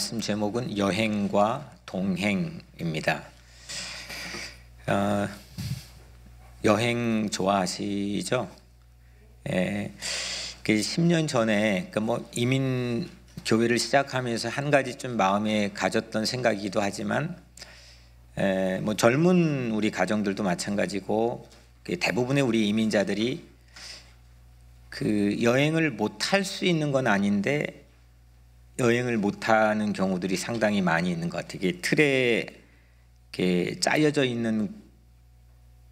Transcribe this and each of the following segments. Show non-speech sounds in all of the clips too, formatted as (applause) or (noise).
말씀 제목은 여행과 동행입니다. 어, 여행 좋아하시죠? 예, 10년 그 전에 그뭐 이민 교회를 시작하면서 한 가지 좀 마음에 가졌던 생각이기도 하지만 에, 예, 뭐 젊은 우리 가정들도 마찬가지고 그 대부분의 우리 이민자들이 그 여행을 못할수 있는 건 아닌데 여행을 못하는 경우들이 상당히 많이 있는 것 같아요. 이게 틀에 이렇게 짜여져 있는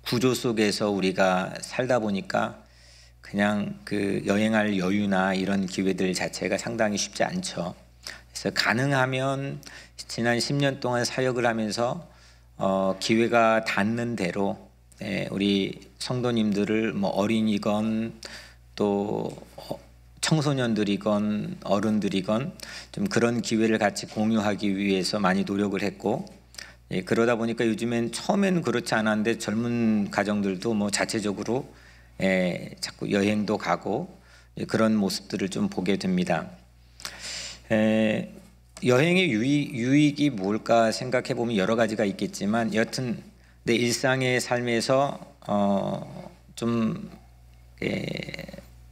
구조 속에서 우리가 살다 보니까 그냥 그 여행할 여유나 이런 기회들 자체가 상당히 쉽지 않죠. 그래서 가능하면 지난 10년 동안 사역을 하면서 어, 기회가 닿는 대로 예, 우리 성도님들을 뭐 어린이건 또 어, 청소년들이건 어른들이건 좀 그런 기회를 같이 공유하기 위해서 많이 노력을 했고 예, 그러다 보니까 요즘엔 처음에는 그렇지 않았는데 젊은 가정들도 뭐 자체적으로 예, 자꾸 여행도 가고 예, 그런 모습들을 좀 보게 됩니다. 예, 여행의 유익, 유익이 뭘까 생각해 보면 여러 가지가 있겠지만 여튼 내 일상의 삶에서 어, 좀 예,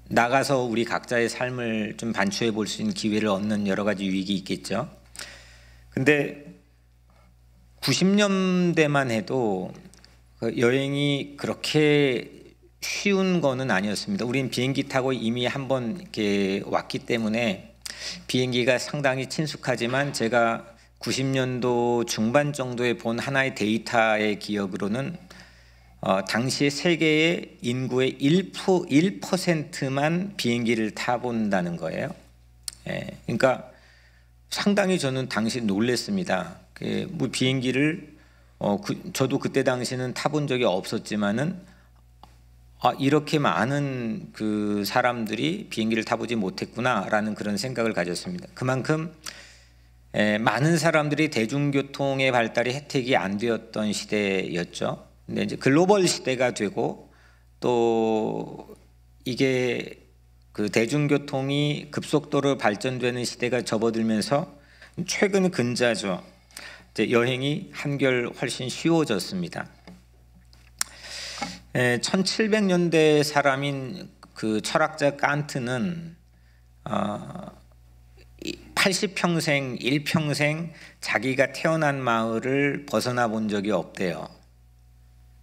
나가서 우리 각자의 삶을 좀 반추해 볼 수 있는 기회를 얻는 여러 가지 유익이 있겠죠. 근데 90년대만 해도 그 여행이 그렇게 쉬운 거는 아니었습니다. 우린 비행기 타고 이미 한번 이렇게 왔기 때문에 비행기가 상당히 친숙하지만 제가 90년도 중반 정도에 본 하나의 데이터의 기억으로는 어, 당시 세계의 인구의 1%, 1%만 비행기를 타본다는 거예요. 예, 그러니까 상당히 저는 당시 놀랬습니다. 그, 뭐 비행기를 어, 그, 저도 그때 당시는 타본 적이 없었지만은 아, 이렇게 많은 그 사람들이 비행기를 타보지 못했구나라는 그런 생각을 가졌습니다. 그만큼 에, 예, 많은 사람들이 대중교통의 발달이 혜택이 안 되었던 시대였죠. 근데 이제 글로벌 시대가 되고 또 이게 그 대중교통이 급속도로 발전되는 시대가 접어들면서 최근 근자죠. 여행이 한결 훨씬 쉬워졌습니다. 1700년대 사람인 그 철학자 깐트는 80평생, 어, 1평생 자기가 태어난 마을을 벗어나 본 적이 없대요.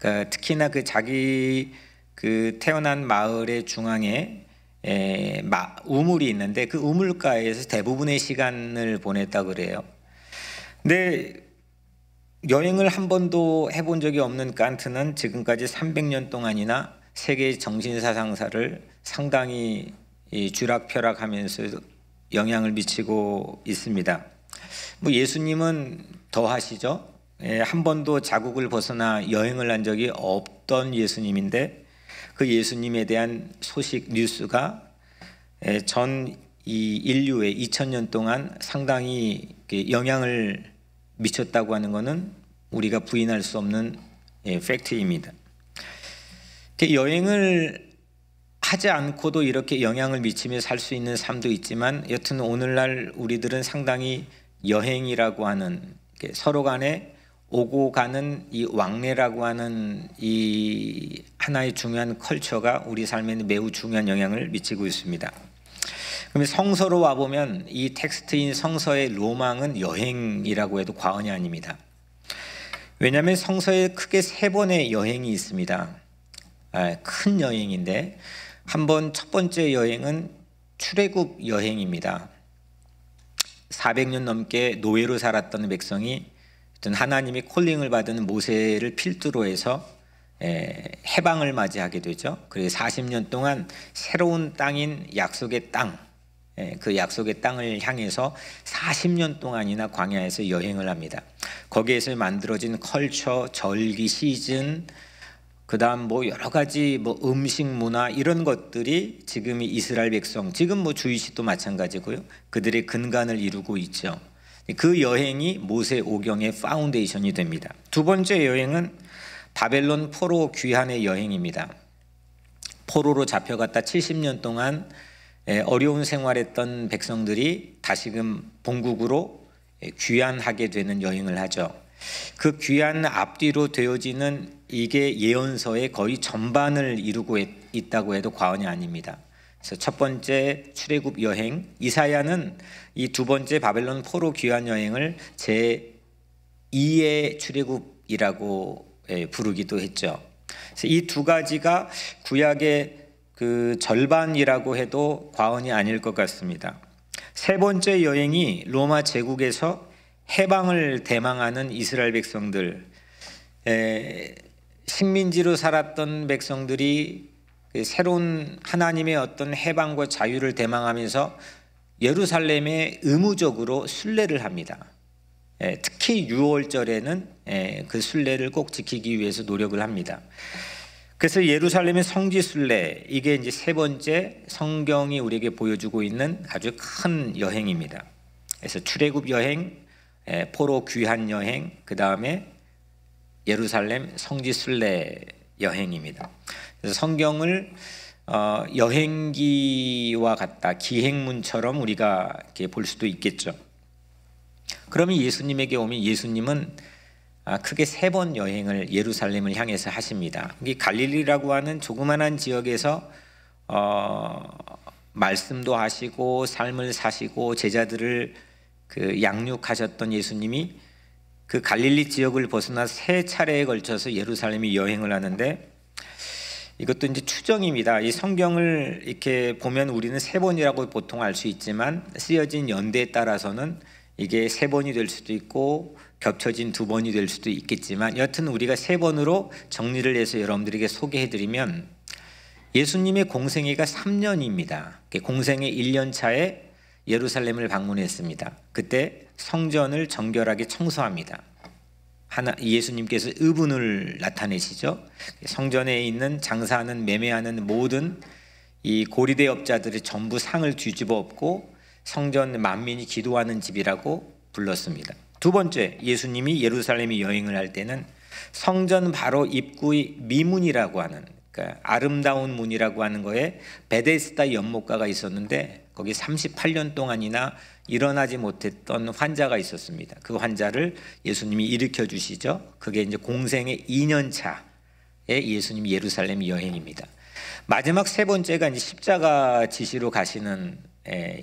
그러니까 특히나 그 자기 그 태어난 마을의 중앙에 에, 마, 우물이 있는데 그 우물가에서 대부분의 시간을 보냈다 그래요. 근데 여행을 한 번도 해본 적이 없는 칸트는 지금까지 300년 동안이나 세계 정신사상사를 상당히 쥐락펴락하면서 영향을 미치고 있습니다. 뭐 예수님은 더 하시죠. 예, 한 번도 자국을 벗어나 여행을 한 적이 없던 예수님인데 그 예수님에 대한 소식 뉴스가 예, 전이 인류의 2000년 동안 상당히 영향을 미쳤다고 하는 것은 우리가 부인할 수 없는 예, 팩트입니다. 여행을 하지 않고도 이렇게 영향을 미치며 살 수 있는 삶도 있지만 여튼 오늘날 우리들은 상당히 여행이라고 하는 서로 간에 오고 가는 이 왕래라고 하는 이 하나의 중요한 컬처가 우리 삶에는 매우 중요한 영향을 미치고 있습니다. 그럼 성서로 와 보면 이 텍스트인 성서의 로망은 여행이라고 해도 과언이 아닙니다. 왜냐하면 성서에 크게 세 번의 여행이 있습니다. 아, 큰 여행인데 한 번 첫 번째 여행은 출애굽 여행입니다. 400년 넘게 노예로 살았던 백성이 어떤 하나님이 콜링을 받은 모세를 필두로 해서 해방을 맞이하게 되죠. 그래서 40년 동안 새로운 땅인 약속의 땅, 그 약속의 땅을 향해서 40년 동안이나 광야에서 여행을 합니다. 거기에서 만들어진 컬처, 절기 시즌, 그다음 뭐 여러 가지 뭐 음식 문화 이런 것들이 지금 이스라엘 백성, 지금 뭐 주이시도 마찬가지고요. 그들의 근간을 이루고 있죠. 그 여행이 모세 오경의 파운데이션이 됩니다. 두 번째 여행은 바벨론 포로 귀환의 여행입니다. 포로로 잡혀갔다 70년 동안 어려운 생활했던 백성들이 다시금 본국으로 귀환하게 되는 여행을 하죠. 그 귀환 앞뒤로 되어지는 이게 예언서의 거의 전반을 이루고 있다고 해도 과언이 아닙니다. 그래서 첫 번째 출애굽 여행 이사야는 이 두 번째 바벨론 포로 귀환 여행을 제 2의 출애굽이라고 예, 부르기도 했죠. 이 두 가지가 구약의 그 절반이라고 해도 과언이 아닐 것 같습니다. 세 번째 여행이 로마 제국에서 해방을 대망하는 이스라엘 백성들, 예, 식민지로 살았던 백성들이 새로운 하나님의 어떤 해방과 자유를 대망하면서 예루살렘에 의무적으로 순례를 합니다. 예, 특히 6월절에는 예, 그 순례를 꼭 지키기 위해서 노력을 합니다. 그래서 예루살렘의 성지 순례 이게 이제 세 번째 성경이 우리에게 보여주고 있는 아주 큰 여행입니다. 그래서 출애굽 여행, 예, 포로 귀환 여행, 그 다음에 예루살렘 성지 순례 여행입니다. 그래서 네, 성경을 어, 여행기와 같다, 기행문처럼 우리가 이렇게 볼 수도 있겠죠. 그러면 예수님에게 오면 예수님은 아, 크게 세 번 여행을 예루살렘을 향해서 하십니다. 이 갈릴리라고 하는 조그만한 지역에서 어, 말씀도 하시고 삶을 사시고 제자들을 그 양육하셨던 예수님이 그 갈릴리 지역을 벗어나 세 차례에 걸쳐서 예루살렘이 여행을 하는데 이것도 이제 추정입니다. 이 성경을 이렇게 보면 우리는 세 번이라고 보통 알 수 있지만 쓰여진 연대에 따라서는 이게 세 번이 될 수도 있고 겹쳐진 두 번이 될 수도 있겠지만 여튼 우리가 세 번으로 정리를 해서 여러분들에게 소개해드리면 예수님의 공생애가 3년입니다. 공생애 1년 차에 예루살렘을 방문했습니다. 그때 성전을 정결하게 청소합니다. 하나, 예수님께서 의분을 나타내시죠. 성전에 있는 장사하는 매매하는 모든 이 고리대 업자들이 전부 상을 뒤집어 엎고 성전 만민이 기도하는 집이라고 불렀습니다. 두 번째, 예수님이 예루살렘이 여행을 할 때는 성전 바로 입구의 미문이라고 하는 그러니까 아름다운 문이라고 하는 거에 베데스다 연못가가 있었는데 거기 38년 동안이나 일어나지 못했던 환자가 있었습니다. 그 환자를 예수님이 일으켜 주시죠. 그게 이제 공생의 2년 차에 예수님 예루살렘 여행입니다. 마지막 세 번째가 이제 십자가 지시로 가시는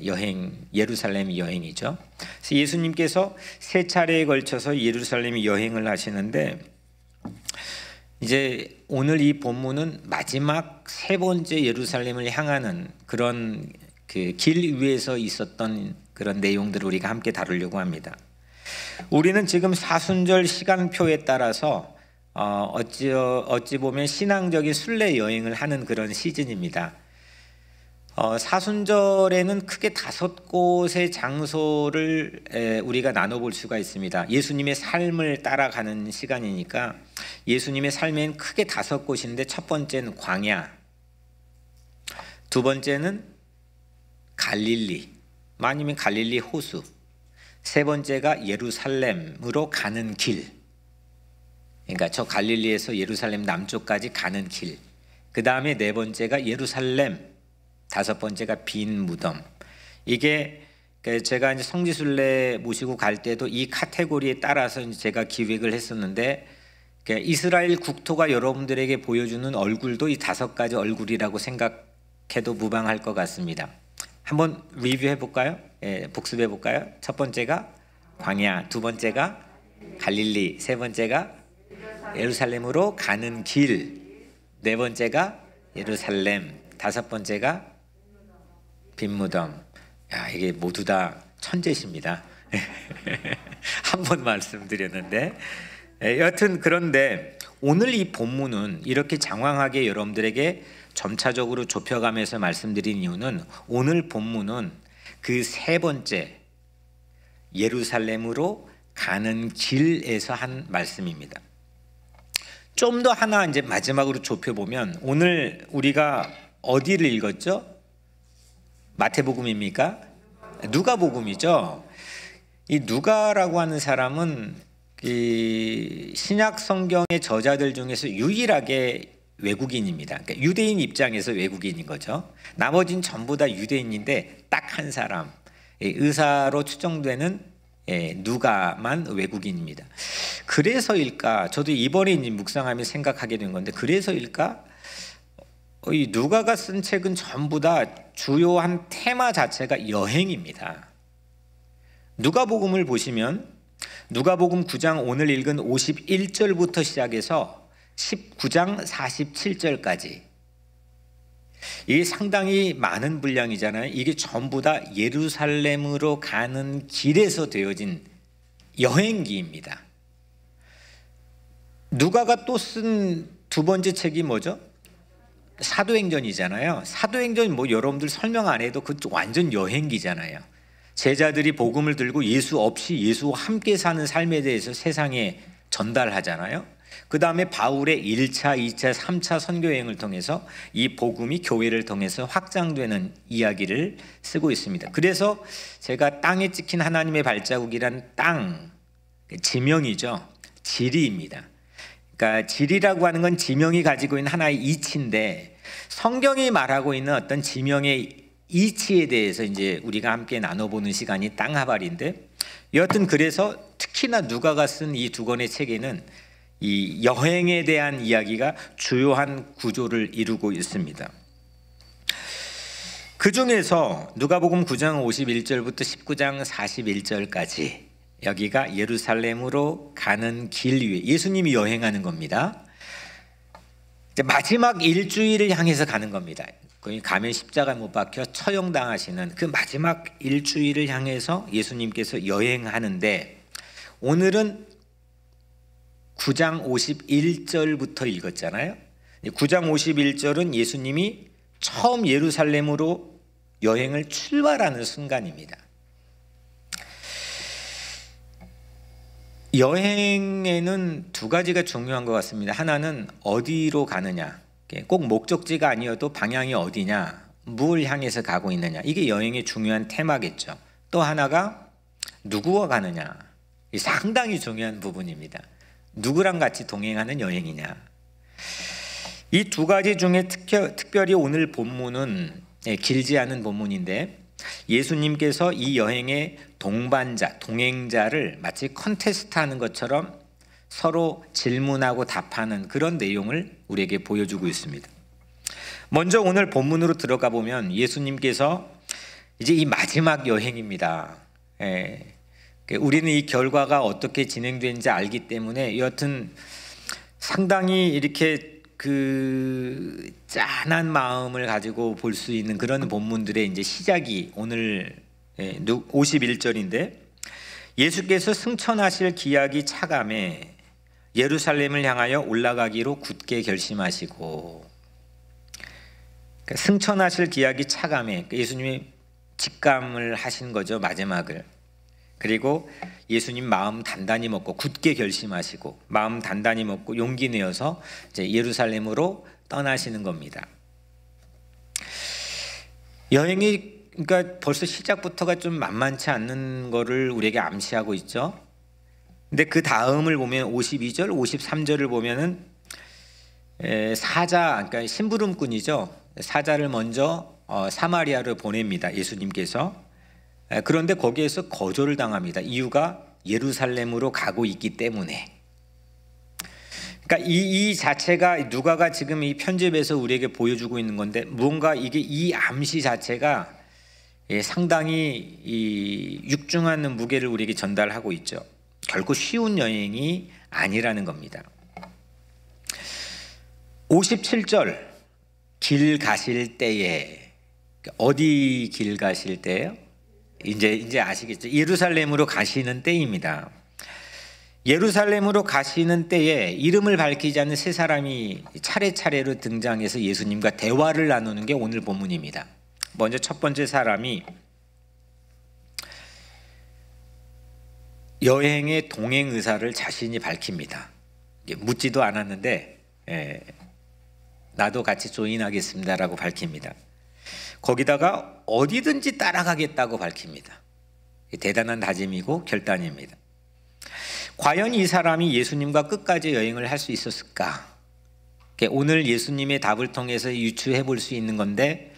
여행 예루살렘 여행이죠. 그래서 예수님께서 세 차례에 걸쳐서 예루살렘 여행을 하시는데 이제 오늘 이 본문은 마지막 세 번째 예루살렘을 향하는 그런 그길 위에서 있었던 그런 내용들을 우리가 함께 다루려고 합니다. 우리는 지금 사순절 시간표에 따라서 어, 어찌, 어찌 보면 신앙적인 순례 여행을 하는 그런 시즌입니다. 어, 사순절에는 크게 다섯 곳의 장소를 에, 우리가 나눠볼 수가 있습니다. 예수님의 삶을 따라가는 시간이니까 예수님의 삶엔 크게 다섯 곳인데 첫 번째는 광야, 두 번째는 갈릴리, 마님면 갈릴리 호수. 세 번째가 예루살렘으로 가는 길. 그러니까 저 갈릴리에서 예루살렘 남쪽까지 가는 길. 그 다음에 네 번째가 예루살렘. 다섯 번째가 빈 무덤. 이게 그 제가 이제 성지순례 모시고 갈 때도 이 카테고리에 따라서 제가 기획을 했었는데 그 이스라엘 국토가 여러분들에게 보여주는 얼굴도 이 다섯 가지 얼굴이라고 생각해도 무방할 것 같습니다. 한번 리뷰해 볼까요? 예, 복습해 볼까요? 첫 번째가 광야, 두 번째가 갈릴리, 세 번째가 예루살렘으로 가는 길, 네 번째가 예루살렘, 다섯 번째가 빈무덤. 야, 이게 모두 다 천재십니다. (laughs) 한 번 말씀드렸는데 예, 여튼 그런데 오늘 이 본문은 이렇게 장황하게 여러분들에게 점차적으로 좁혀가면서 말씀드린 이유는 오늘 본문은 그 세 번째 예루살렘으로 가는 길에서 한 말씀입니다. 좀 더 하나 이제 마지막으로 좁혀보면 오늘 우리가 어디를 읽었죠? 마태복음입니까? 누가복음이죠. 이 누가라고 하는 사람은 이 신약 성경의 저자들 중에서 유일하게 외국인입니다. 그러니까 유대인 입장에서 외국인인 거죠. 나머지는 전부 다 유대인인데 딱 한 사람 예, 의사로 추정되는 예, 누가만 외국인입니다. 그래서일까? 저도 이번에 묵상하며 생각하게 된 건데 그래서일까? 어, 이 누가가 쓴 책은 전부 다 주요한 테마 자체가 여행입니다. 누가복음을 보시면 누가복음 9장 오늘 읽은 51절부터 시작해서 19장 47절까지 이게 상당히 많은 분량이잖아요. 이게 전부 다 예루살렘으로 가는 길에서 되어진 여행기입니다. 누가가 또 쓴 두 번째 책이 뭐죠? 사도행전이잖아요. 사도행전 뭐 여러분들 설명 안 해도 그 완전 여행기잖아요. 제자들이 복음을 들고 예수 없이 예수와 함께 사는 삶에 대해서 세상에 전달하잖아요. 그 다음에 바울의 1차, 2차, 3차 선교여행을 통해서 이 복음이 교회를 통해서 확장되는 이야기를 쓰고 있습니다. 그래서 제가 땅에 찍힌 하나님의 발자국이란 땅, 그 지명이죠. 지리입니다. 그러니까 지리라고 하는 건 지명이 가지고 있는 하나의 이치인데 성경이 말하고 있는 어떤 지명의 이치에 대해서 이제 우리가 함께 나눠보는 시간이 땅하발인데 여튼 그래서 특히나 누가가 쓴 이 두 권의 책에는 이 여행에 대한 이야기가 주요한 구조를 이루고 있습니다. 그 중에서 누가복음 9장 51절부터 19장 41절까지 여기가 예루살렘으로 가는 길 위에 예수님이 여행하는 겁니다. 이제 마지막 일주일을 향해서 가는 겁니다. 가면 십자가 못 박혀 처형당하시는 그 마지막 일주일을 향해서 예수님께서 여행하는데 오늘은 9장 51절부터 읽었잖아요. 9장 51절은 예수님이 처음 예루살렘으로 여행을 출발하는 순간입니다. 여행에는 두 가지가 중요한 것 같습니다. 하나는 어디로 가느냐. 꼭 목적지가 아니어도 방향이 어디냐. 무 향해서 가고 있느냐. 이게 여행의 중요한 테마겠죠. 또 하나가 누구와 가느냐. 상당히 중요한 부분입니다. 누구랑 같이 동행하는 여행이냐. 이 두 가지 중에 특별히 오늘 본문은 예, 길지 않은 본문인데 예수님께서 이 여행의 동반자, 동행자를 마치 컨테스트 하는 것처럼 서로 질문하고 답하는 그런 내용을 우리에게 보여주고 있습니다. 먼저 오늘 본문으로 들어가 보면 예수님께서 이제 이 마지막 여행입니다. 예, 우리는 이 결과가 어떻게 진행되는지 알기 때문에 여하튼 상당히 이렇게 그 짠한 마음을 가지고 볼 수 있는 그런 본문들의 이제 시작이 오늘 51절인데 예, 예수께서 승천하실 기약이 차감해 예루살렘을 향하여 올라가기로 굳게 결심하시고 그러니까 승천하실 기약이 차감해 그러니까 예수님이 직감을 하신 거죠 마지막을 그리고 예수님 마음 단단히 먹고 굳게 결심하시고 마음 단단히 먹고 용기 내어서 이제 예루살렘으로 떠나시는 겁니다. 여행이 그러니까 벌써 시작부터가 좀 만만치 않는 거를 우리에게 암시하고 있죠. 근데 그 다음을 보면 52절, 53절을 보면은 사자, 그러니까 심부름꾼이죠. 사자를 먼저 어, 사마리아를 보냅니다. 예수님께서 그런데 거기에서 거절을 당합니다. 이유가 예루살렘으로 가고 있기 때문에. 그러니까 이, 이 자체가 누가가 지금 이 편집에서 우리에게 보여주고 있는 건데 뭔가 이게 이 암시 자체가 예, 상당히 이 육중한 무게를 우리에게 전달하고 있죠. 결코 쉬운 여행이 아니라는 겁니다. 57절 길 가실 때에 어디 길 가실 때예요? 이제 이제 아시겠죠? 예루살렘으로 가시는 때입니다. 예루살렘으로 가시는 때에 이름을 밝히지 않는 세 사람이 차례차례로 등장해서 예수님과 대화를 나누는 게 오늘 본문입니다. 먼저 첫 번째 사람이 여행의 동행 의사를 자신이 밝힙니다. 묻지도 않았는데 에, 예, 나도 같이 조인하겠습니다라고 밝힙니다. 거기다가 어디든지 따라가겠다고 밝힙니다. 대단한 다짐이고 결단입니다. 과연 이 사람이 예수님과 끝까지 여행을 할 수 있었을까? 오늘 예수님의 답을 통해서 유추해 볼 수 있는 건데,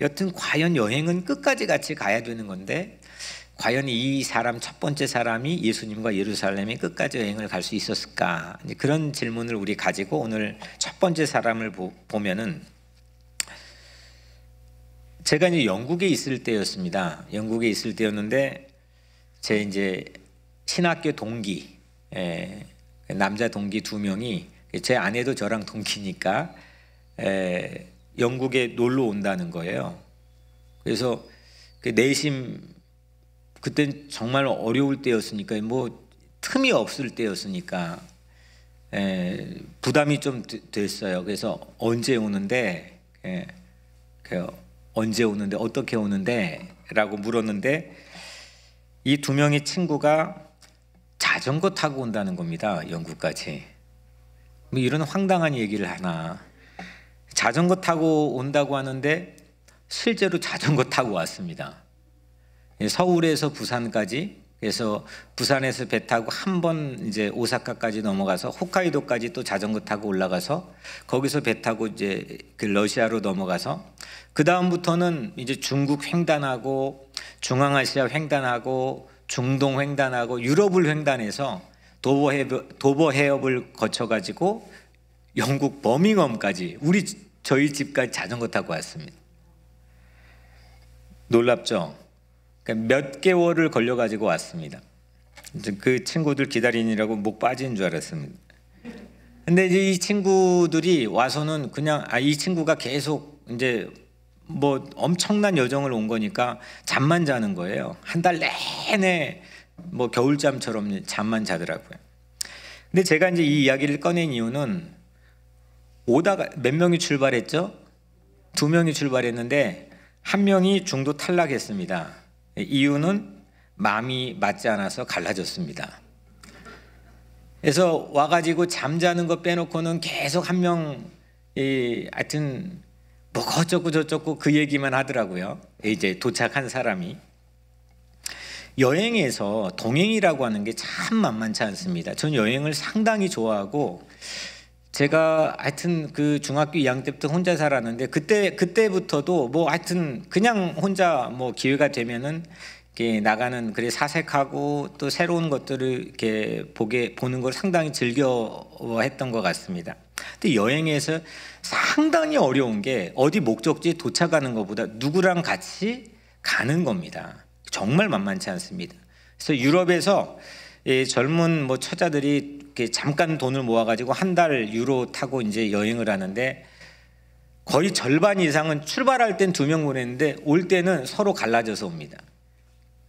여튼 과연 여행은 끝까지 같이 가야 되는 건데, 과연 이 사람 첫 번째 사람이 예수님과 예루살렘에 끝까지 여행을 갈 수 있었을까? 그런 질문을 우리 가지고 오늘 첫 번째 사람을 보면은 제가 이제 영국에 있을 때였습니다. 영국에 있을 때였는데 제 이제 신학교 동기 에, 예, 남자 동기 두 명이 제 아내도 저랑 동기니까 에, 예, 영국에 놀러 온다는 거예요. 그래서 그 내심 그땐 정말 어려울 때였으니까 뭐 틈이 없을 때였으니까 에, 예, 부담이 좀 됐어요. 그래서 언제 오는데 에, 그 언제 오는데 어떻게 오는데라고 물었는데 이 두 명의 친구가 자전거 타고 온다는 겁니다. 영국까지. 뭐 이런 황당한 얘기를 하나. 자전거 타고 온다고 하는데 실제로 자전거 타고 왔습니다. 예, 서울에서 부산까지 그래서 부산에서 배 타고 한 번 이제 오사카까지 넘어가서 홋카이도까지 또 자전거 타고 올라가서 거기서 배 타고 이제 그 러시아로 넘어가서 그 다음부터는 이제 중국 횡단하고 중앙아시아 횡단하고 중동 횡단하고 유럽을 횡단해서 도보 해협, 도보 해협을 거쳐가지고 영국 버밍엄까지 우리 저희 집까지 자전거 타고 왔습니다. 놀랍죠? 그러니까 몇 개월을 걸려 가지고 왔습니다. 그 친구들 기다리느라고 목 빠진 줄 알았습니다. 근데 이제 이 친구들이 와서는 그냥 아 이 친구가 계속 이제 뭐 엄청난 여정을 온 거니까 잠만 자는 거예요. 한 달 내내 뭐 겨울잠처럼 잠만 자더라고요. 근데 제가 이제 이 이야기를 꺼낸 이유는 오다가 몇 명이 출발했죠? 두 명이 출발했는데 한 명이 중도 탈락했습니다. 이유는 마음이 맞지 않아서 갈라졌습니다. 그래서 와가지고 잠자는 거 빼놓고는 계속 한 명, 이, 하여튼, 뭐 어쩌고 저쩌고 그 얘기만 하더라고요. 이제 도착한 사람이. 여행에서 동행이라고 하는 게 참 만만치 않습니다. 전 여행을 상당히 좋아하고 제가 하여튼 그 중학교 2학년 때부터 혼자 살았는데 그때 그때부터도 뭐 하여튼 그냥 혼자 뭐 기회가 되면은 이렇게 나가는 그래 사색하고 또 새로운 것들을 이렇게 보게 보는 걸 상당히 즐겨했던 것 같습니다. 근데 여행에서 상당히 어려운 게 어디 목적지에 도착하는 것보다 누구랑 같이 가는 겁니다. 정말 만만치 않습니다. 그래서 유럽에서 예, 젊은 뭐 처자들이 이렇게 잠깐 돈을 모아가지고 한 달 유로 타고 이제 여행을 하는데 거의 절반 이상은 출발할 땐 두명 보냈는데 올 때는 서로 갈라져서 옵니다.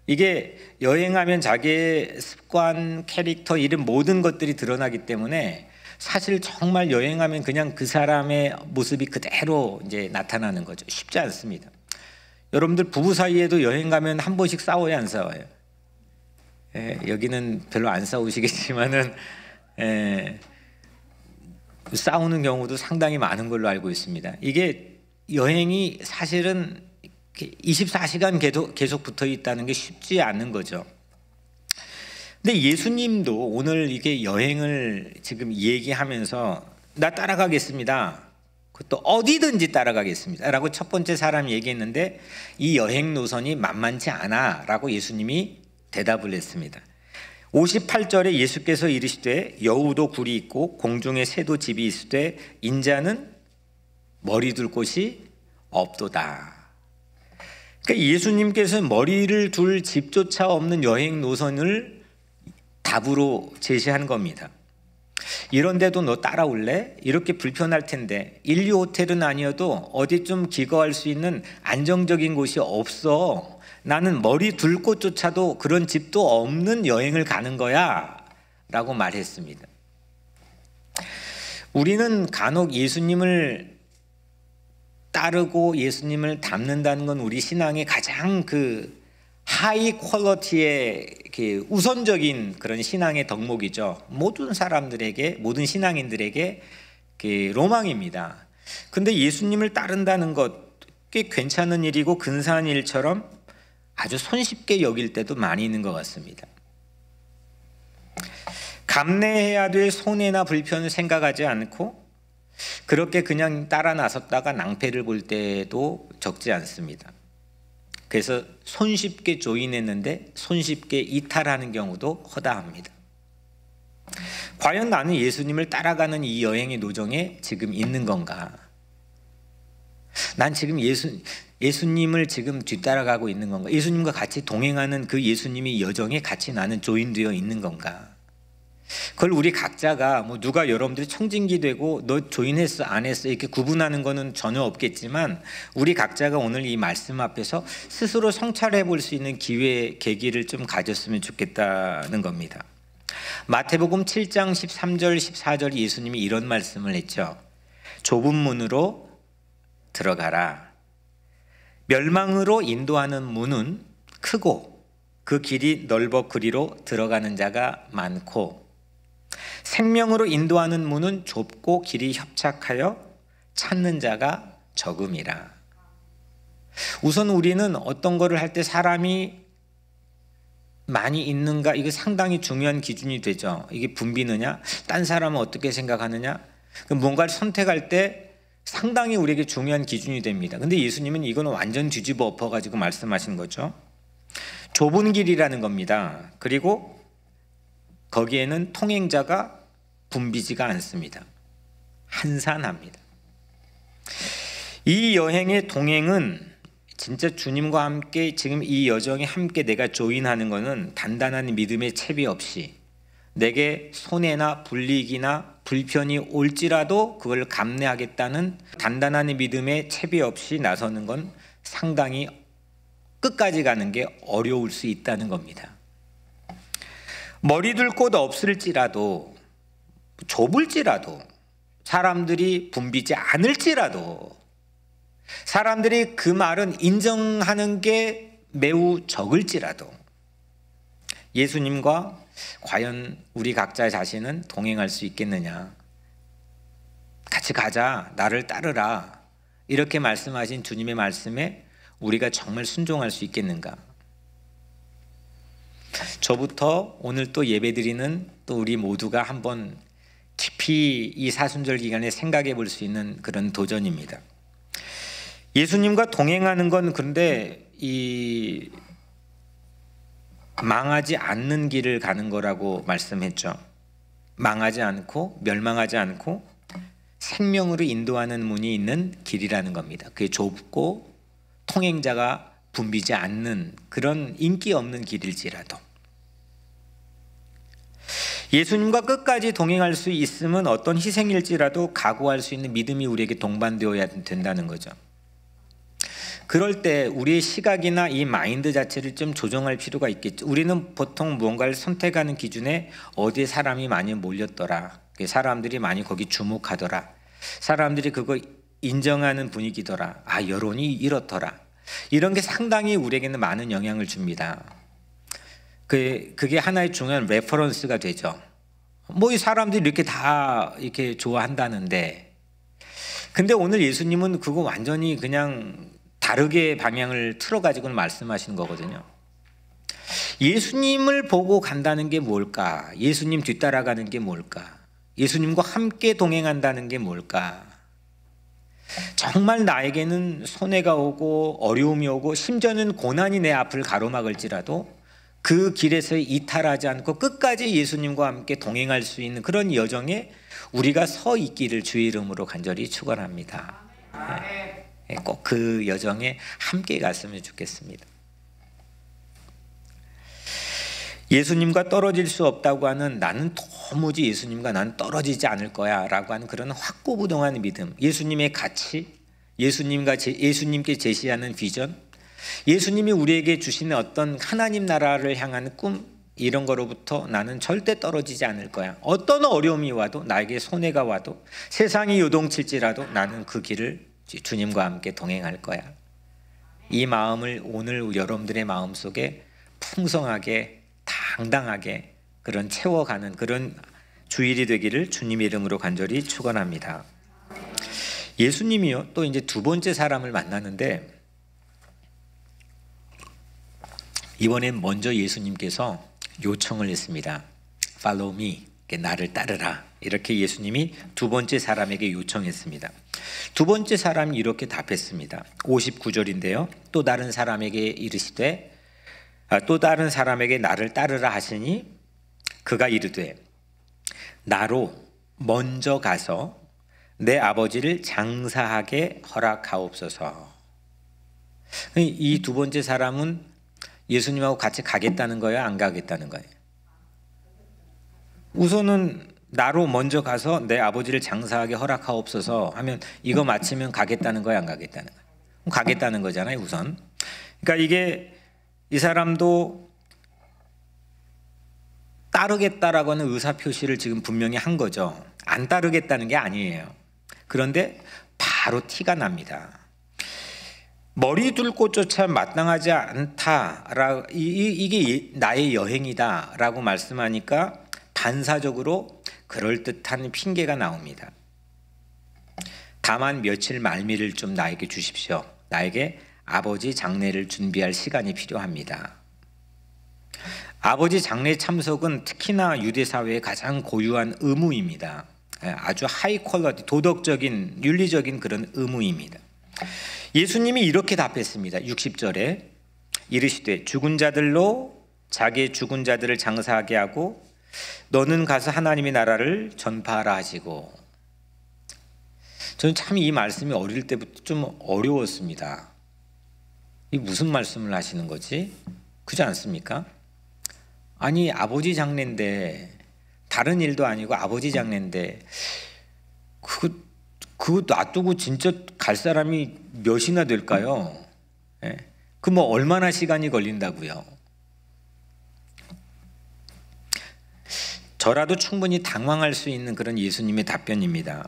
이게 여행하면 자기의 습관, 캐릭터, 이런 모든 것들이 드러나기 때문에 사실 정말 여행하면 그냥 그 사람의 모습이 그대로 이제 나타나는 거죠. 쉽지 않습니다. 여러분들 부부 사이에도 여행 가면 한 번씩 싸워요, 안 싸워요? 예, 여기는 별로 안 싸우시겠지만은 예. 싸우는 경우도 상당히 많은 걸로 알고 있습니다. 이게 여행이 사실은 24시간 계속, 붙어 있다는 게 쉽지 않은 거죠. 근데 예수님도 오늘 이게 여행을 지금 얘기하면서 나 따라가겠습니다. 그것도 어디든지 따라가겠습니다. 라고 첫 번째 사람 얘기했는데 이 여행 노선이 만만치 않아. 라고 예수님이 대답을 했습니다. 58절에 예수께서 이르시되 여우도 굴이 있고 공중에 새도 집이 있을때 인자는 머리 둘 곳이 없도다. 그러니까 예수님께서 머리를 둘 집조차 없는 여행 노선을 답으로 제시한 겁니다. 이런데도 너 따라올래? 이렇게 불편할 텐데 인류 호텔은 아니어도 어디쯤 기거할 수 있는 안정적인 곳이 없어. 나는 머리 둘 곳조차도 그런 집도 없는 여행을 가는 거야. 라고 말했습니다. 우리는 간혹 예수님을 따르고 예수님을 닮는다는 건 우리 신앙의 가장 그 하이 퀄러티의 우선적인 그런 신앙의 덕목이죠. 모든 사람들에게, 모든 신앙인들에게 로망입니다. 근데 예수님을 따른다는 것, 꽤 괜찮은 일이고 근사한 일처럼 아주 손쉽게 여길 때도 많이 있는 것 같습니다. 감내해야 될 손해나 불편을 생각하지 않고 그렇게 그냥 따라 나섰다가 낭패를 볼 때도 적지 않습니다. 그래서 손쉽게 조인했는데 손쉽게 이탈하는 경우도 허다합니다. 과연 나는 예수님을 따라가는 이 여행의 노정에 지금 있는 건가? 난 지금 예수 예수님을 지금 뒤따라가고 있는 건가? 예수님과 같이 동행하는 그 예수님이 여정에 같이 나는 조인되어 있는 건가? 그걸 우리 각자가 뭐 누가 여러분들이 청진기 되고 너 조인했어 안 했어 이렇게 구분하는 거는 전혀 없겠지만 우리 각자가 오늘 이 말씀 앞에서 스스로 성찰해 볼 수 있는 기회 계기를 좀 가졌으면 좋겠다는 겁니다. 마태복음 7장 13절 14절 예수님이 이런 말씀을 했죠. 좁은 문으로 들어가라. 멸망으로 인도하는 문은 크고 그 길이 넓어 그리로 들어가는 자가 많고 생명으로 인도하는 문은 좁고 길이 협착하여 찾는 자가 적음이라. 우선 우리는 어떤 거를 할 때 사람이 많이 있는가 이거 상당히 중요한 기준이 되죠. 이게 붐비느냐, 딴 사람은 어떻게 생각하느냐. 그 뭔가를 선택할 때 상당히 우리에게 중요한 기준이 됩니다. 근데 예수님은 이거는 완전 뒤집어 엎어가지고 말씀하신 거죠. 좁은 길이라는 겁니다. 그리고 거기에는 통행자가 붐비지가 않습니다. 한산합니다. 이 여행의 동행은 진짜 주님과 함께 지금 이 여정에 함께 내가 조인하는 것은 단단한 믿음의 채비 없이 내게 손해나 불리익이나 불편이 올지라도 그걸 감내하겠다는 단단한 믿음에 채비 없이 나서는 건 상당히 끝까지 가는 게 어려울 수 있다는 겁니다. 머리둘 곳 없을지라도 좁을지라도 사람들이 붐비지 않을지라도 사람들이 그 말은 인정하는 게 매우 적을지라도 예수님과 과연 우리 각자의 자신은 동행할 수 있겠느냐. 같이 가자. 나를 따르라. 이렇게 말씀하신 주님의 말씀에 우리가 정말 순종할 수 있겠는가? 저부터 오늘 또 예배드리는 또 우리 모두가 한번 깊이 이 사순절 기간에 생각해 볼 수 있는 그런 도전입니다. 예수님과 동행하는 건 그런데 이 망하지 않는 길을 가는 거라고 말씀했죠. 망하지 않고 멸망하지 않고 생명으로 인도하는 문이 있는 길이라는 겁니다. 그게 좁고 통행자가 붐비지 않는 그런 인기 없는 길일지라도 예수님과 끝까지 동행할 수 있음은 어떤 희생일지라도 각오할 수 있는 믿음이 우리에게 동반되어야 된다는 거죠. 그럴 때 우리의 시각이나 이 마인드 자체를 좀 조정할 필요가 있겠죠. 우리는 보통 무언가를 선택하는 기준에 어디에 사람이 많이 몰렸더라. 그 사람들이 많이 거기 주목하더라. 사람들이 그거 인정하는 분위기더라. 아, 여론이 이렇더라. 이런 게 상당히 우리에게는 많은 영향을 줍니다. 그, 그게 하나의 중요한 레퍼런스가 되죠. 뭐 이 사람들이 이렇게 다 이렇게 좋아한다는데. 근데 오늘 예수님은 그거 완전히 그냥 다르게 방향을 틀어가지고 말씀하시는 거거든요. 예수님을 보고 간다는 게 뭘까? 예수님 뒤따라가는 게 뭘까? 예수님과 함께 동행한다는 게 뭘까? 정말 나에게는 손해가 오고 어려움이 오고 심지어는 고난이 내 앞을 가로막을지라도 그 길에서 이탈하지 않고 끝까지 예수님과 함께 동행할 수 있는 그런 여정에 우리가 서 있기를 주의 이름으로 간절히 축원합니다. 네. 예, 꼭그 여정에 함께 갔으면 좋겠습니다. 예수님과 떨어질 수 없다고 하는 나는 도무지 예수님과 난 떨어지지 않을 거야 라고 하는 그런 확고부동한 믿음 예수님의 가치 예수님과 제, 예수님께 제시하는 비전 예수님이 우리에게 주시는 어떤 하나님 나라를 향하꿈 이런 거로부터 나는 절대 떨어지지 않을 거야 어떤 어려움이 와도 나에게 손해가 와도 세상이 요동칠지라도 나는 그 길을 주님과 함께 동행할 거야. 이 마음을 오늘 여러분들의 마음 속에 풍성하게 당당하게 그런 채워가는 그런 주일이 되기를 주님 이름으로 간절히 축원합니다. 예수님이요 또 이제 두 번째 사람을 만났는데 이번엔 먼저 예수님께서 요청을 했습니다. Follow me. 나를 따르라 이렇게 예수님이 두 번째 사람에게 요청했습니다. 두 번째 사람이 이렇게 답했습니다. 59절인데요. 또 다른 사람에게 이르시되 아, 또 다른 사람에게 나를 따르라 하시니 그가 이르되 나로 먼저 가서 내 아버지를 장사하게 허락하옵소서. 이 두 번째 사람은 예수님하고 같이 가겠다는 거예요, 안 가겠다는 거예요? 우선은 나로 먼저 가서 내 아버지를 장사하게 허락하옵소서 하면 이거 마치면 가겠다는 거야 안 가겠다는 거야 가겠다는 거잖아요 우선 그러니까 이게 이 사람도 따르겠다라고 하는 의사 표시를 지금 분명히 한 거죠 안 따르겠다는 게 아니에요 그런데 바로 티가 납니다 머리 둘곳조차 마땅하지 않다 라 이, 이게 나의 여행이다 라고 말씀하니까 반사적으로 그럴듯한 핑계가 나옵니다. 다만 며칠 말미를 좀 나에게 주십시오. 나에게 아버지 장례를 준비할 시간이 필요합니다. 아버지 장례 참석은 특히나 유대 사회의 가장 고유한 의무입니다. 예, 아주 하이 퀄러티 도덕적인 윤리적인 그런 의무입니다. 예수님이 이렇게 답했습니다. 60절에 이르시되 죽은 자들로 자기의 죽은 자들을 장사하게 하고 너는 가서 하나님의 나라를 전파하라 하시고 저는 참 이 말씀이 어릴 때부터 좀 어려웠습니다. 이 무슨 말씀을 하시는 거지? 그지 않습니까? 아니 아버지 장례인데 다른 일도 아니고 아버지 장례인데 그 그거 놔두고 진짜 갈 사람이 몇이나 될까요? 예. 그뭐 얼마나 시간이 걸린다고요? 저라도 충분히 당황할 수 있는 그런 예수님의 답변입니다.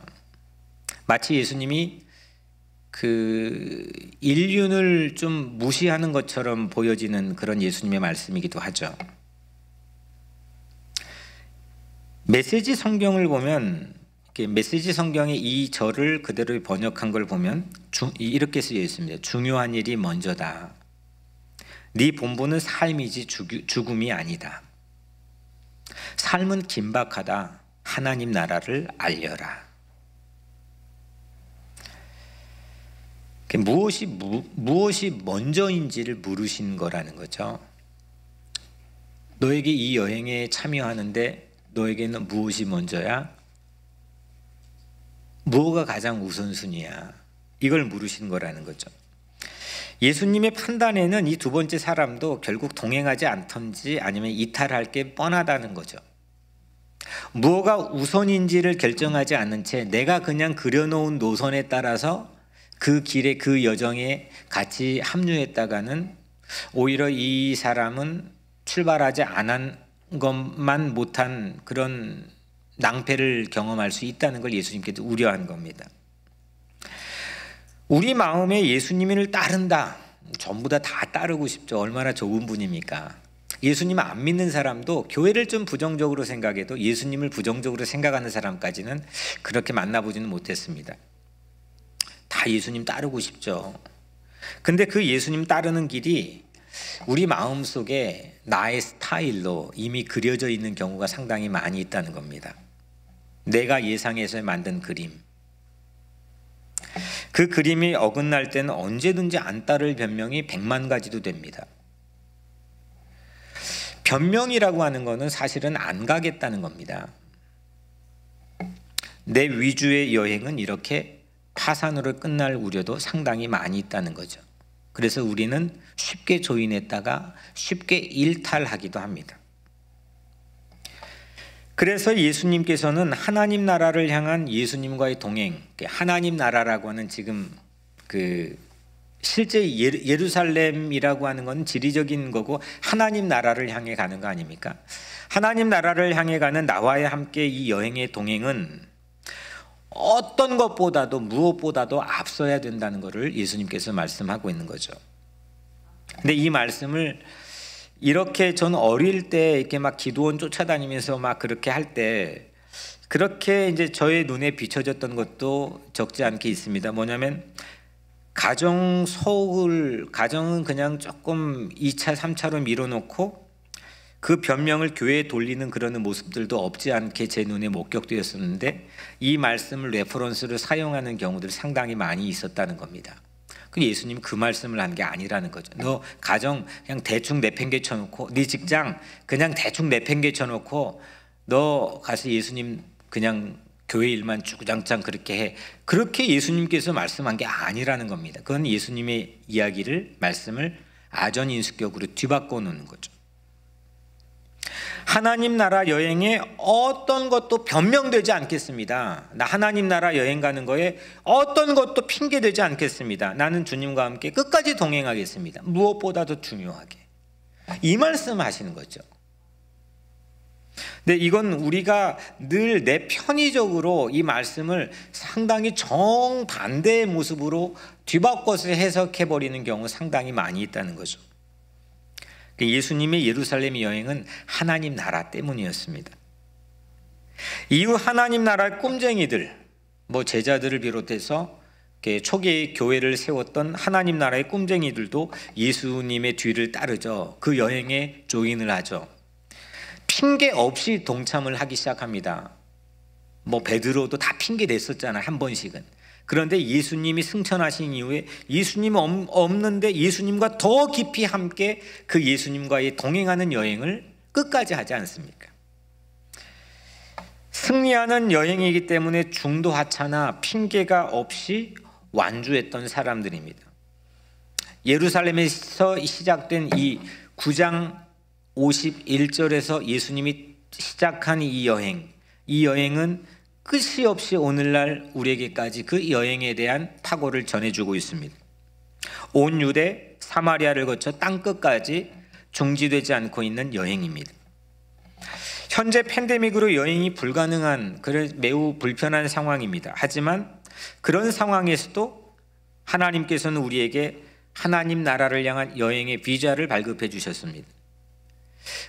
마치 예수님이 그 인륜을 좀 무시하는 것처럼 보여지는 그런 예수님의 말씀이기도 하죠. 메시지 성경을 보면 메시지 성경에 이 절을 그대로 번역한 걸 보면 이렇게 쓰여 있습니다. 중요한 일이 먼저다. 네 본분은 삶이지 죽음이 아니다. 삶은 긴박하다. 하나님 나라를 알려라. 무엇이 무, 무엇이 먼저인지를 물으신 거라는 거죠. 너에게 이 여행에 참여하는데 너에게는 무엇이 먼저야? 무엇가 가장 우선순위야? 이걸 물으신 거라는 거죠. 예수님의 판단에는 이 두 번째 사람도 결국 동행하지 않던지 아니면 이탈할 게 뻔하다는 거죠. 무엇가 우선인지를 결정하지 않은 채 내가 그냥 그려놓은 노선에 따라서 그 길에 그 여정에 같이 합류했다가는 오히려 이 사람은 출발하지 않은 것만 못한 그런 낭패를 경험할 수 있다는 걸 예수님께도 우려한 겁니다. 우리 마음에 예수님을 따른다. 전부 다 다 따르고 싶죠. 얼마나 좋은 분입니까? 예수님 안 믿는 사람도 교회를 좀 부정적으로 생각해도 예수님을 부정적으로 생각하는 사람까지는 그렇게 만나보지는 못했습니다. 다 예수님 따르고 싶죠. 근데 그 예수님 따르는 길이 우리 마음 속에 나의 스타일로 이미 그려져 있는 경우가 상당히 많이 있다는 겁니다. 내가 예상해서 만든 그림. 그 그림이 어긋날 때는 언제든지 안 따를 변명이 백만 가지도 됩니다. 변명이라고 하는 것은 사실은 안 가겠다는 겁니다. 내 위주의 여행은 이렇게 파산으로 끝날 우려도 상당히 많이 있다는 거죠. 그래서 우리는 쉽게 조인했다가 쉽게 일탈하기도 합니다. 그래서 예수님께서는 하나님 나라를 향한 예수님과의 동행, 하나님 나라라고 하는 지금 그 실제 예루살렘이라고 하는 건 지리적인 거고 하나님 나라를 향해 가는 거 아닙니까? 하나님 나라를 향해 가는 나와의 함께 이 여행의 동행은 어떤 것보다도 무엇보다도 앞서야 된다는 것을 예수님께서 말씀하고 있는 거죠. 근데 이 말씀을 이렇게 전 어릴 때 이렇게 막 기도원 쫓아다니면서 막 그렇게 할 때 그렇게 이제 저의 눈에 비춰졌던 것도 적지 않게 있습니다. 뭐냐면 가정 서울 가정은 그냥 조금 2차 3차로 밀어놓고 그 변명을 교회에 돌리는 그러는 모습들도 없지 않게 제 눈에 목격되었었는데 이 말씀을 레퍼런스로 사용하는 경우들 상당히 많이 있었다는 겁니다. 그 예수님 그 말씀을 한 게 아니라는 거죠. 너 가정 그냥 대충 내팽개쳐 놓고 네 직장 그냥 대충 내팽개쳐 놓고 너 가서 예수님 그냥 교회 일만 주구장창 그렇게 해. 그렇게 예수님께서 말씀한 게 아니라는 겁니다. 그건 예수님의 이야기를 말씀을 아전인수격으로 뒤바꿔 놓는 거죠. 하나님 나라 여행에 어떤 것도 변명되지 않겠습니다. 나 하나님 나라 여행 가는 거에 어떤 것도 핑계되지 않겠습니다. 나는 주님과 함께 끝까지 동행하겠습니다. 무엇보다도 중요하게. 이 말씀 하시는 거죠. 근데 네, 이건 우리가 늘 내 편의적으로 이 말씀을 상당히 정반대의 모습으로 뒤바꿔서 해석해 버리는 경우 상당히 많이 있다는 거죠. 그 예수님의 예루살렘 여행은 하나님 나라 때문이었습니다. 이후 하나님 나라의 꿈쟁이들, 뭐 제자들을 비롯해서 초기 교회를 세웠던 하나님 나라의 꿈쟁이들도 예수님의 뒤를 따르죠. 그 여행에 조인을 하죠. 핑계 없이 동참을 하기 시작합니다. 뭐 베드로도 다 핑계 냈었잖아 한 번씩은. 그런데 예수님이 승천하신 이후에 예수님 없는데 예수님과 더 깊이 함께 그 예수님과의 동행하는 여행을 끝까지 하지 않습니까? 승리하는 여행이기 때문에 중도 하차나 핑계가 없이 완주했던 사람들입니다. 예루살렘에서 시작된 이 9장 51절에서 예수님이 시작한 이 여행, 이 여행은 끝이 없이 오늘날 우리에게까지 그 여행에 대한 파고를 전해주고 있습니다. 온 유대 사마리아를 거쳐 땅끝까지 중지되지 않고 있는 여행입니다. 현재 팬데믹으로 여행이 불가능한 그래 매우 불편한 상황입니다. 하지만 그런 상황에서도 하나님께서는 우리에게 하나님 나라를 향한 여행의 비자를 발급해 주셨습니다.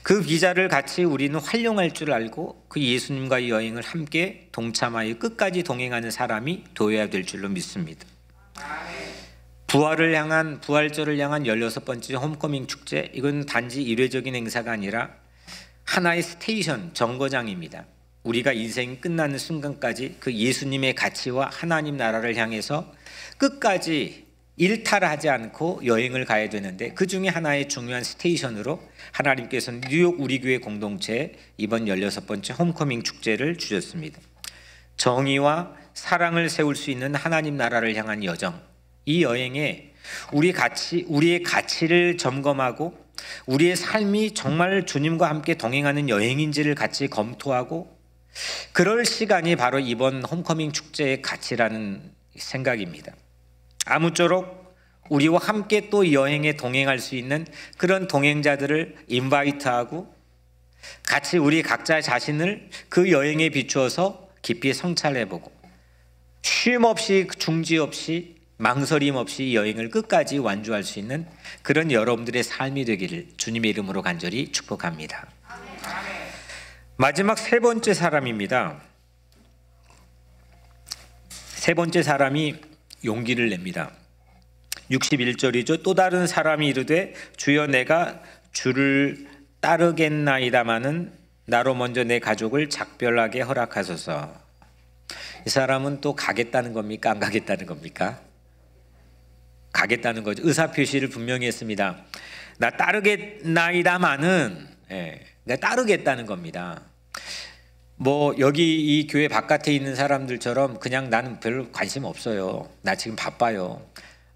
그 비자를 같이 우리는 활용할 줄 알고 그예수님과 여행을 함께 동참하여 끝까지 동행하는 사람이 되어야 될 줄로 믿습니다. 부활을 향한 부활절을 향한 16번째 홈커밍 축제 이건 단지 일회적인 행사가 아니라 하나의 스테이션 정거장입니다. 우리가 인생 끝나는 순간까지 그 예수님의 가치와 하나님 나라를 향해서 끝까지 일탈하지 않고 여행을 가야 되는데 그 중에 하나의 중요한 스테이션으로 하나님께서는 뉴욕 우리 교회 공동체 이번 16번째 홈커밍 축제를 주셨습니다. 정의와 사랑을 세울 수 있는 하나님 나라를 향한 여정. 이 여행에 우리 가치 우리의 가치를 점검하고 우리의 삶이 정말 주님과 함께 동행하는 여행인지를 같이 검토하고 그럴 시간이 바로 이번 홈커밍 축제의 가치라는 생각입니다. 아무쪼록 우리와 함께 또 여행에 동행할 수 있는 그런 동행자들을 인바이트하고 같이 우리 각자 자신을 그 여행에 비추어서 깊이 성찰해보고 쉼 없이 중지 없이 망설임 없이 여행을 끝까지 완주할 수 있는 그런 여러분들의 삶이 되기를 주님의 이름으로 간절히 축복합니다. 마지막 세 번째 사람입니다. 세 번째 사람이 용기를 냅니다. 61절이죠. 또 다른 사람이 이르되 주여 내가 주를 따르겠나이다마는 나로 먼저 내 가족을 작별하게 허락하소서. 이 사람은 또 가겠다는 겁니까? 안 가겠다는 겁니까? 가겠다는 거죠. 의사 표시를 분명히 했습니다. 나 따르겠나이다마는 예, 내가 따르겠다는 겁니다. 뭐 여기 이 교회 바깥에 있는 사람들처럼 그냥 나는 별로 관심 없어요. 나 지금 바빠요.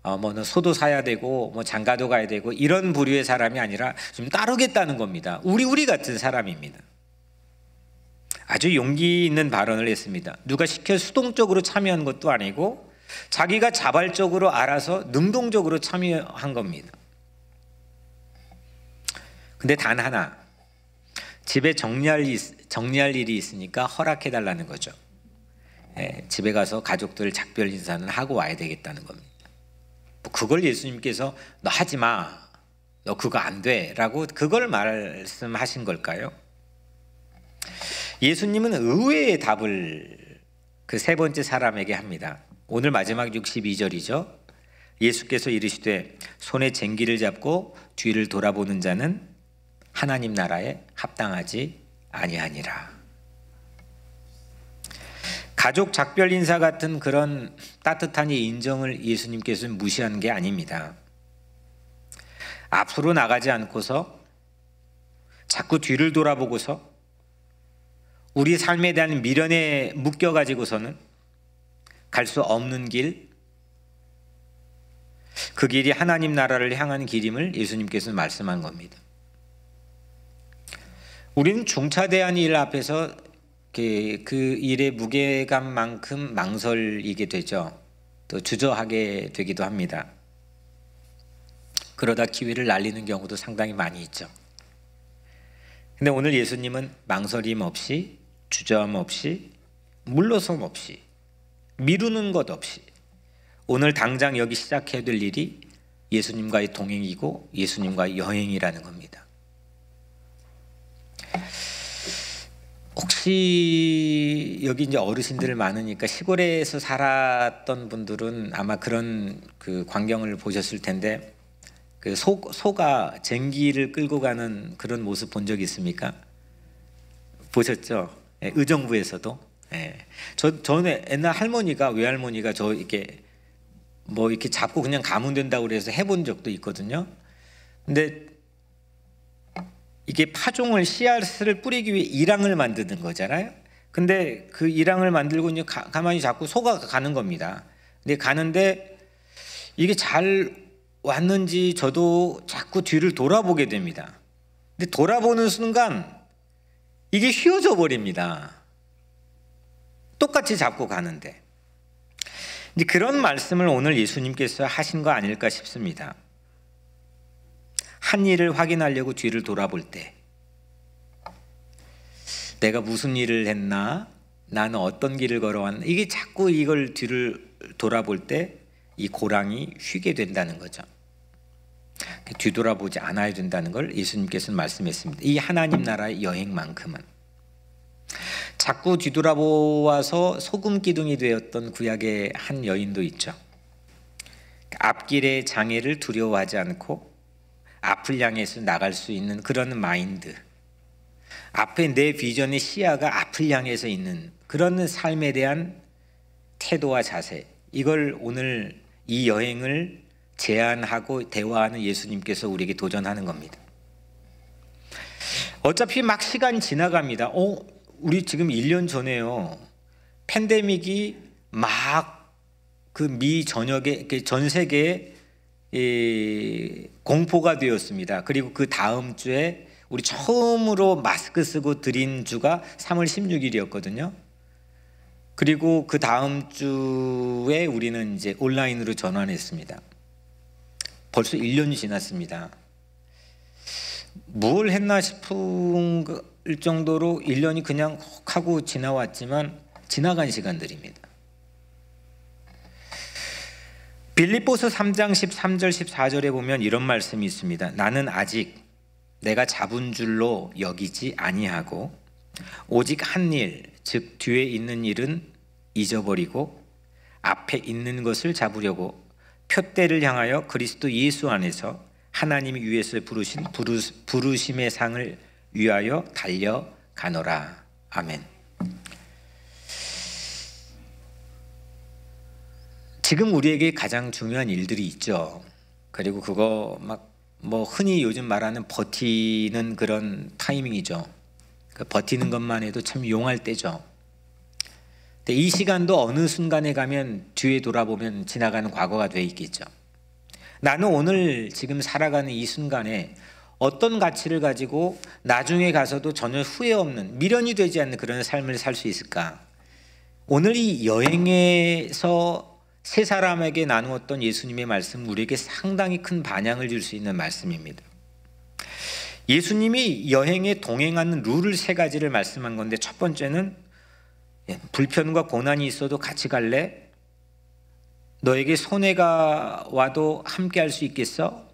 어, 뭐는 소도 사야 되고 뭐 장가도 가야 되고 이런 부류의 사람이 아니라 좀 따르겠다는 겁니다. 우리 우리 같은 사람입니다. 아주 용기 있는 발언을 했습니다. 누가 시켜 수동적으로 참여한 것도 아니고 자기가 자발적으로 알아서 능동적으로 참여한 겁니다. 근데 단 하나 집에 정리할 정리할 일이 있으니까 허락해달라는 거죠. 예, 집에 가서 가족들 작별 인사는 하고 와야 되겠다는 겁니다. 뭐 그걸 예수님께서 너 하지 마. 너 그거 안 돼. 라고 그걸 말씀하신 걸까요? 예수님은 의외의 답을 그 세 번째 사람에게 합니다. 오늘 마지막 62절이죠. 예수께서 이르시되 손에 쟁기를 잡고 뒤를 돌아보는 자는 하나님 나라에 합당하지 아니하니라. 가족 작별 인사 같은 그런 따뜻한 이 인정을 예수님께서는 무시한 게 아닙니다. 앞으로 나가지 않고서 자꾸 뒤를 돌아보고서 우리 삶에 대한 미련에 묶여 가지고서는 갈 수 없는 길, 그 길이 하나님 나라를 향한 길임을 예수님께서 말씀한 겁니다. 우리는 중차대한 일 앞에서 그, 그, 일의 무게감만큼 망설이게 되죠. 또 주저하게 되기도 합니다. 그러다 기회를 날리는 경우도 상당히 많이 있죠. 근데 오늘 예수님은 망설임 없이 주저함 없이 물러섬 없이 미루는 것 없이 오늘 당장 여기 시작해야 될 일이 예수님과의 동행이고 예수님과의 여행이라는 겁니다. 혹시 여기 이제 어르신들 많으니까 시골에서 살았던 분들은 아마 그런 그 광경을 보셨을 텐데 그 소, 소가 쟁기를 끌고 가는 그런 모습 본 적 있습니까? 보셨죠? 예, 의정부에서도. 예. 저 전에 옛날 할머니가 외할머니가 저 이렇게 뭐 이렇게 잡고 그냥 가면 된다고 그래서 해본 적도 있거든요. 근데 이게 파종을 씨앗을 뿌리기 위해 이랑을 만드는 거잖아요. 근데 그 이랑을 만들고 이제 가, 가만히 자꾸 소가 가는 겁니다. 근데 가는데 이게 잘 왔는지 저도 자꾸 뒤를 돌아보게 됩니다. 근데 돌아보는 순간 이게 휘어져 버립니다. 똑같이 잡고 가는데. 그런 말씀을 오늘 예수님께서 하신 거 아닐까 싶습니다. 한 일을 확인하려고 뒤를 돌아볼 때 내가 무슨 일을 했나 나는 어떤 길을 걸어왔나 이게 자꾸 이걸 뒤를 돌아볼 때 이 고랑이 휘게 된다는 거죠. 뒤돌아보지 않아야 된다는 걸 예수님께서는 말씀했습니다. 이 하나님 나라의 여행만큼은 자꾸 뒤돌아보아서 소금 기둥이 되었던 구약의 한 여인도 있죠. 앞길의 장애를 두려워하지 않고 앞을 향해서 나갈 수 있는 그런 마인드. 앞에 내 비전의 시야가 앞을 향해서 있는 그런 삶에 대한 태도와 자세. 이걸 오늘 이 여행을 제안하고 대화하는 예수님께서 우리에게 도전하는 겁니다. 어차피 막 시간 지나갑니다. 어, 우리 지금 1년 전에요. 팬데믹이 막 그 미 전역에 그 전 세계에 이 공포가 되었습니다. 그리고 그 다음 주에 우리 처음으로 마스크 쓰고 드린 주가 3월 16일이었거든요. 그리고 그 다음 주에 우리는 이제 온라인으로 전환했습니다. 벌써 1년이 지났습니다. 뭘 했나 싶은 정도로 1년이 그냥 혹 하고 지나왔지만 지나간 시간들입니다. 빌립보서 3장 13절 14절에 보면 이런 말씀이 있습니다. 나는 아직 내가 잡은 줄로 여기지 아니하고 오직 한 일, 즉 뒤에 있는 일은 잊어버리고 앞에 있는 것을 잡으려고 표대를 향하여 그리스도 예수 안에서 하나님이 위에서 부르신 부르, 부르심의 상을 위하여 달려가노라. 아멘. 지금 우리에게 가장 중요한 일들이 있죠. 그리고 그거 막 뭐 흔히 요즘 말하는 버티는 그런 타이밍이죠. 그 버티는 것만 해도 참 용할 때죠. 근데 이 시간도 어느 순간에 가면 뒤에 돌아보면 지나가는 과거가 돼 있겠죠. 나는 오늘 지금 살아가는 이 순간에 어떤 가치를 가지고 나중에 가서도 전혀 후회 없는 미련이 되지 않는 그런 삶을 살 수 있을까? 오늘 이 여행에서 세 사람에게 나누었던 예수님의 말씀 우리에게 상당히 큰 반향을 줄 수 있는 말씀입니다. 예수님이 여행에 동행하는 룰을 세 가지를 말씀한 건데 첫 번째는 예, 불편과 고난이 있어도 같이 갈래? 너에게 손해가 와도 함께 할 수 있겠어?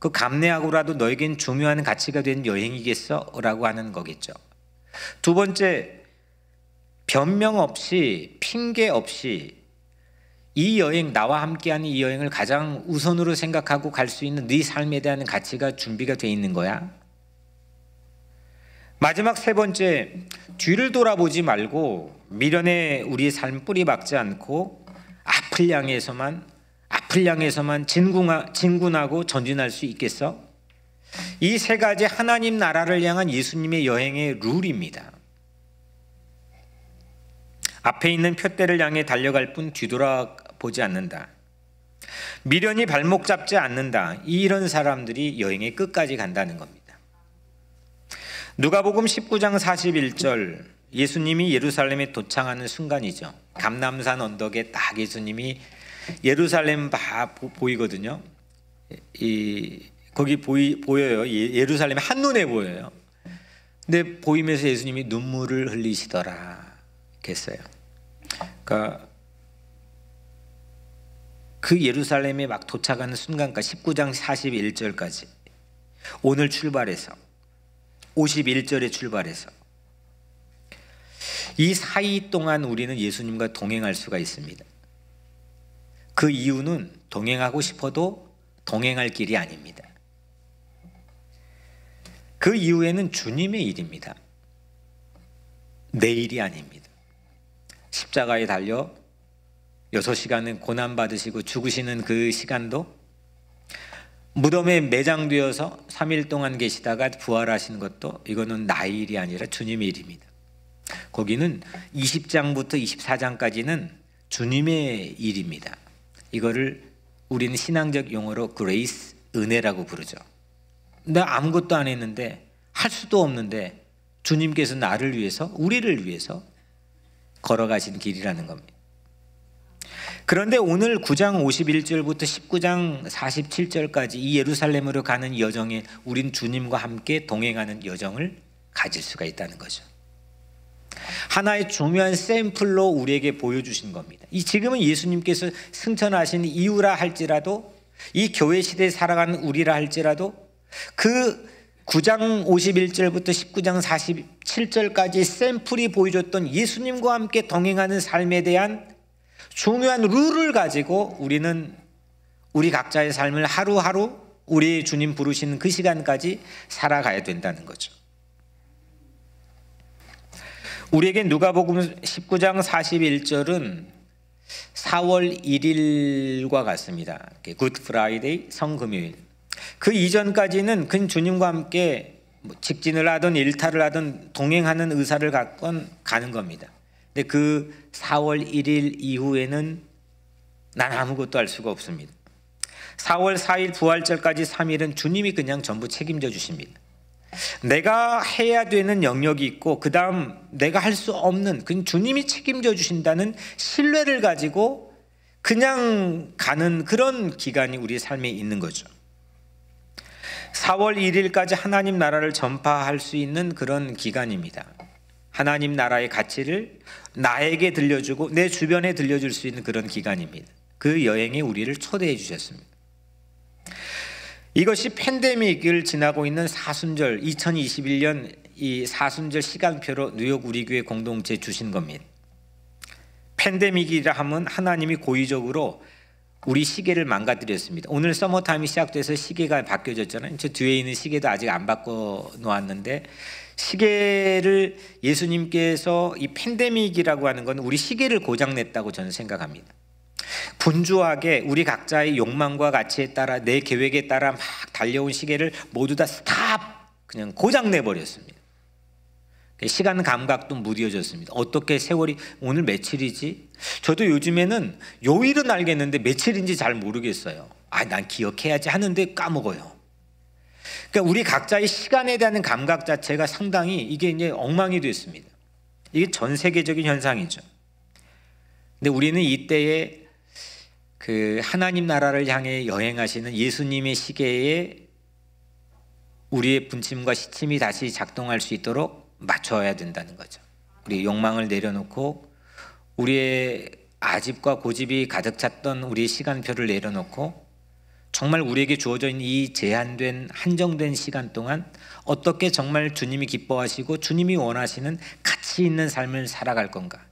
그 감내하고라도 너에겐 중요한 가치가 된 여행이겠어? 라고 하는 거겠죠. 두 번째, 변명 없이, 핑계 없이 이 여행 나와 함께하는 이 여행을 가장 우선으로 생각하고 갈 수 있는 네 삶에 대한 가치가 준비가 돼 있는 거야. 마지막 세 번째 뒤를 돌아보지 말고 미련에 우리 삶 뿌리 박지 않고 앞을 향해서만 앞을 향해서만 진군하, 진군하고 전진할 수 있겠어? 이 세 가지 하나님 나라를 향한 예수님의 여행의 룰입니다. 앞에 있는 표대를 향해 달려갈 뿐 뒤돌아 보지 않는다. 미련이 발목 잡지 않는다. 이런 사람들이 여행의 끝까지 간다는 겁니다. 누가복음 19장 41절 예수님이 예루살렘에 도착하는 순간이죠. 감남산 언덕에 딱 예수님이 예루살렘 바 보이거든요. 이 거기 보이, 보여요. 예, 예루살렘 한눈에 보여요. 근데 보이면서 예수님이 눈물을 흘리시더라. 했어요. 그러니까 그 예루살렘에 막 도착하는 순간까 지 19장 41절까지 오늘 출발해서 51절에 출발해서 이 사이 동안 우리는 예수님과 동행할 수가 있습니다. 그 이유는 동행하고 싶어도 동행할 길이 아닙니다. 그 이후에는 주님의 일입니다. 내 일이 아닙니다. 십자가에 달려 여섯 시간은 고난받으시고 죽으시는 그 시간도 무덤에 매장되어서 3일 동안 계시다가 부활하신 것도 이거는 나의 일이 아니라 주님의 일입니다. 거기는 20장부터 24장까지는 주님의 일입니다. 이거를 우리는 신앙적 용어로 그레이스 은혜라고 부르죠. 나 아무것도 안 했는데 할 수도 없는데 주님께서 나를 위해서 우리를 위해서 걸어가신 길이라는 겁니다. 그런데 오늘 9장 51절부터 19장 47절까지 이 예루살렘으로 가는 여정에 우린 주님과 함께 동행하는 여정을 가질 수가 있다는 거죠. 하나의 중요한 샘플로 우리에게 보여주신 겁니다. 이 지금은 예수님께서 승천하신 이유라 할지라도 이 교회 시대에 살아가는 우리라 할지라도 그 9장 51절부터 19장 47절까지 샘플이 보여줬던 예수님과 함께 동행하는 삶에 대한 중요한 룰을 가지고 우리는 우리 각자의 삶을 하루하루 우리 주님 부르시는그 시간까지 살아가야 된다는 거죠. 우리에게 누가복음 19장 41절은 4월 1일과 같습니다. 굿 프라이데이, 성금요일. 그 이전까지는 큰 주님과 함께 뭐 직진을 하든 일탈을 하든 동행하는 의사를 갖건 가는 겁니다. 근데 그 4월 1일 이후에는 난 아무것도 할 수가 없습니다. 4월 4일 부활절까지 3일은 주님이 그냥 전부 책임져 주십니다. 내가 해야 되는 영역이 있고 그 다음 내가 할 수 없는 그 주님이 책임져 주신다는 신뢰를 가지고 그냥 가는 그런 기간이 우리 삶에 있는 거죠. 4월 1일까지 하나님 나라를 전파할 수 있는 그런 기간입니다. 하나님 나라의 가치를 나에게 들려주고 내 주변에 들려줄 수 있는 그런 기간입니다. 그 여행에 우리를 초대해 주셨습니다. 이것이 팬데믹을 지나고 있는 사순절 2021년 이 사순절 시간표로 뉴욕 우리 교회 공동체 주신 겁니다. 팬데믹이라 하면 하나님이 고의적으로 우리 시계를 망가뜨렸습니다. 오늘 서머타임이 시작돼서 시계가 바뀌어졌잖아요. 저 뒤에 있는 시계도 아직 안 바꿔 놓았는데 시계를 예수님께서 이 팬데믹이라고 하는 건 우리 시계를 고장냈다고 저는 생각합니다. 분주하게 우리 각자의 욕망과 가치에 따라 내 계획에 따라 막 달려온 시계를 모두 다 스탑 그냥 고장내 버렸습니다. 시간 감각도 무뎌졌습니다. 어떻게 세월이 오늘 며칠이지? 저도 요즘에는 요일은 알겠는데 며칠인지 잘 모르겠어요. 아, 난 기억해야지 하는데 까먹어요. 그러니까 우리 각자의 시간에 대한 감각 자체가 상당히 이게 이제 엉망이 됐습니다 이게 전 세계적인 현상이죠. 근데 우리는 이때에 그 하나님 나라를 향해 여행하시는 예수님의 시계에 우리의 분침과 시침이 다시 작동할 수 있도록 맞춰야 된다는 거죠. 우리 욕망을 내려놓고 우리의 아집과 고집이 가득 찼던 우리의 시간표를 내려놓고 정말 우리에게 주어져 있는 이 제한된 한정된 시간 동안 어떻게 정말 주님이 기뻐하시고 주님이 원하시는 가치 있는 삶을 살아갈 건가?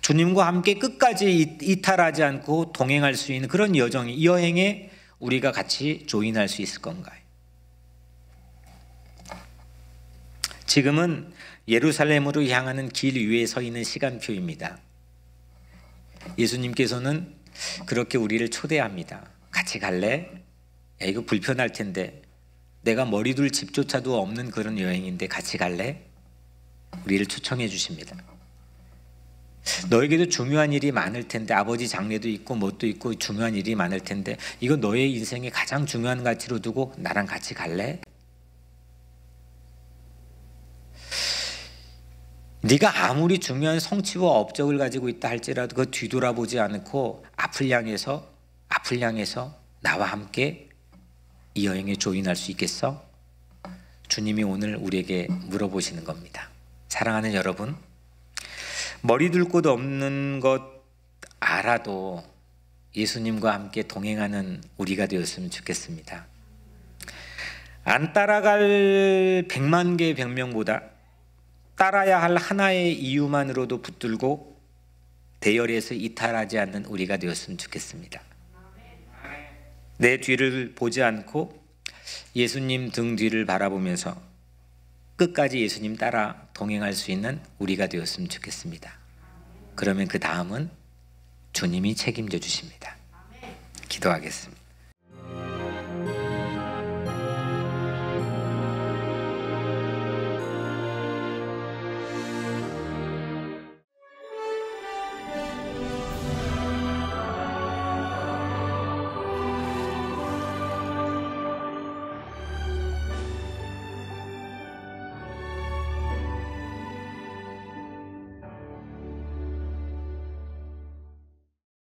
주님과 함께 끝까지 이탈하지 않고 동행할 수 있는 그런 여정이 여행에 우리가 같이 조인할 수 있을 건가 지금은 예루살렘으로 향하는 길 위에 서 있는 시간표입니다. 예수님께서는 그렇게 우리를 초대합니다. 같이 갈래? 야 이거 불편할 텐데 내가 머리둘 집조차도 없는 그런 여행인데 같이 갈래? 우리를 초청해 주십니다. 너에게도 중요한 일이 많을 텐데 아버지 장례도 있고 뭣도 있고 중요한 일이 많을 텐데 이거 너의 인생에 가장 중요한 가치로 두고 나랑 같이 갈래? 네가 아무리 중요한 성취와 업적을 가지고 있다 할지라도 그 뒤돌아보지 않고 앞을 향해서 앞을 향해서 나와 함께 이 여행에 조인할 수 있겠어? 주님이 오늘 우리에게 물어보시는 겁니다. 사랑하는 여러분, 머리 둘 곳 없는 것 알아도 예수님과 함께 동행하는 우리가 되었으면 좋겠습니다. 안 따라갈 백만 개의 변명보다 따라야 할 하나의 이유만으로도 붙들고 대열에서 이탈하지 않는 우리가 되었으면 좋겠습니다. 내 뒤를 보지 않고 예수님 등 뒤를 바라보면서 끝까지 예수님 따라 동행할 수 있는 우리가 되었으면 좋겠습니다. 그러면 그 다음은 주님이 책임져 주십니다. 기도하겠습니다.